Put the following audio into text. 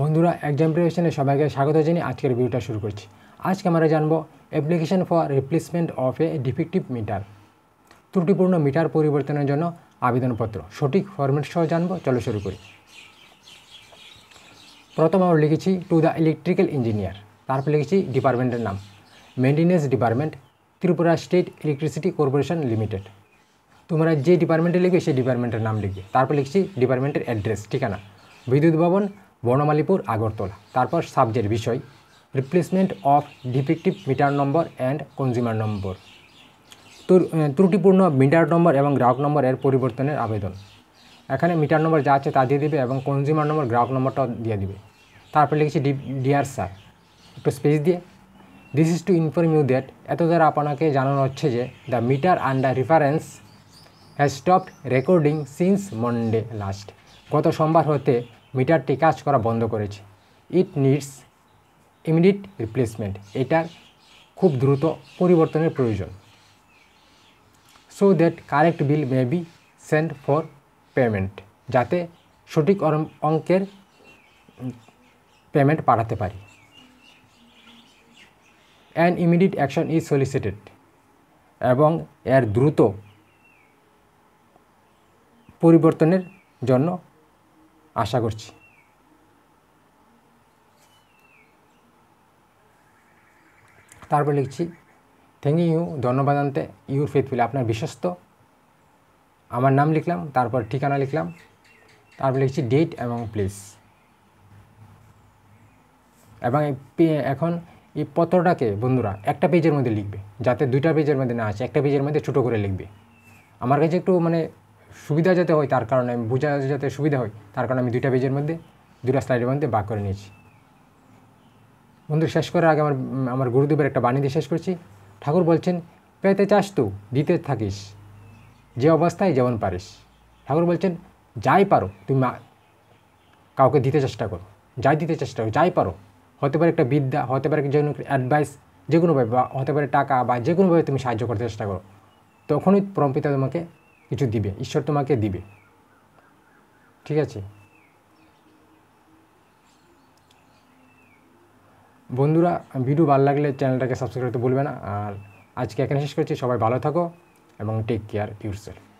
বন্ধুরা এক্সাম প্রিপারেশনে সবাইকে স্বাগত জানিয়ে আজকের ভিডিওটা শুরু করছি আজকে আমরা জানবো application for replacement of a defective meter ত্রুটিপূর্ণ মিটার পরিবর্তনের জন্য আবেদনপত্র সঠিক ফরম্যাট সহ জানবো চলো শুরু করি প্রথম আমরা লিখেছি টু দ্য ইলেকট্রিক্যাল ইঞ্জিনিয়ার তারপর লিখেছি ডিপার্টমেন্টের নাম maintenance department Tripura state electricity corporation limited তোমরা যে ডিপার্টমেন্টে লিখবে সেই ডিপার্টমেন্টের নাম লিখবে তারপর লিখছি ডিপার্টমেন্টের অ্যাড্রেস ঠিকানা বিদ্যুৎ ভবন বর্ণমালীপুর আগরতলা তারপর সাবজেক্ট বিষয় replacement of defective meter number and consumer number ত্রুটিপূর্ণ মিটার নম্বর এবং গ্রাহক নম্বরের পরিবর্তনের আবেদন এখানে মিটার নম্বর যা আছে তা দিয়ে দেবে এবং কনজিউমার নম্বর গ্রাহক নম্বরটাও দিয়ে দিবে তারপর লিখেছি ডিয়ার স্যার একটু স্পেস দিয়ে this is to inform you that এত দ্বারা আপনাকে জানানো হচ্ছে যে the meter under reference has stopped recording since Monday last গত সোমবার হতে মিটারটি কাজ করা বন্ধ করেছে ইট নিডস ইমিডিয়েট রিপ্লেসমেন্ট এটার খুব দ্রুত পরিবর্তনের প্রয়োজন so that correct bill may be send for payment যাতে সঠিক অঙ্কের পেমেন্ট পাঠাতে পারি an immediate action is solicited এবং এর দ্রুত পরিবর্তনের জন্য আশা করছি তারপরে লিখছি থ্যাংক ইউ ধন্যবাদ আনতে ইউর ফেথফুলি আপনার বিশ্বস্ত আমার নাম লিখলাম তারপর ঠিকানা লিখলাম তারপর লিখছি ডেট এবং প্লেস এবং এখন এই পত্রটাকে বন্ধুরা একটা পেজের মধ্যে লিখবে যাতে দুইটা পেজের মধ্যে না আসে একটা পেজের মধ্যে ছোটো করে লিখবে আমার কাছে একটু মানে সুবিধা যাতে হয় তার কারণে আমি বোঝা যাতে সুবিধা হয় তার কারণে আমি দুইটা পেজের মধ্যে দুটা স্লাইডের মধ্যে বাক করে নিয়েছি বন্ধু শেষ করার আগে আমার আমার গুরুদেবের একটা বাণী দিয়ে শেষ করছি ঠাকুর বলছেন পেতে চাস তো দিতে থাকিস যে অবস্থায় যেমন পারিস ঠাকুর বলছেন যাই পারো তুমি কাউকে দিতে চেষ্টা করো যাই দিতে চেষ্টা করো যাই পারো হতে পারে একটা বিদ্যা হতে পারে যে কোনো অ্যাডভাইস যে কোনোভাবে বা হতে পারে টাকা বা যে কোনোভাবে তুমি সাহায্য করতে চেষ্টা করো তখনই পরমপিতা তোমাকে কিছু দিবে ঈশ্বর তোমাকে দিবে ঠিক আছে বন্ধুরা ভিডিও ভালো লাগলে চ্যানেলটাকে সাবস্ক্রাইব করতে বলবে না আর আজকে এখানে শেষ করছি সবাই ভালো থাকো এবং টেক কেয়ার ইউরসেলফ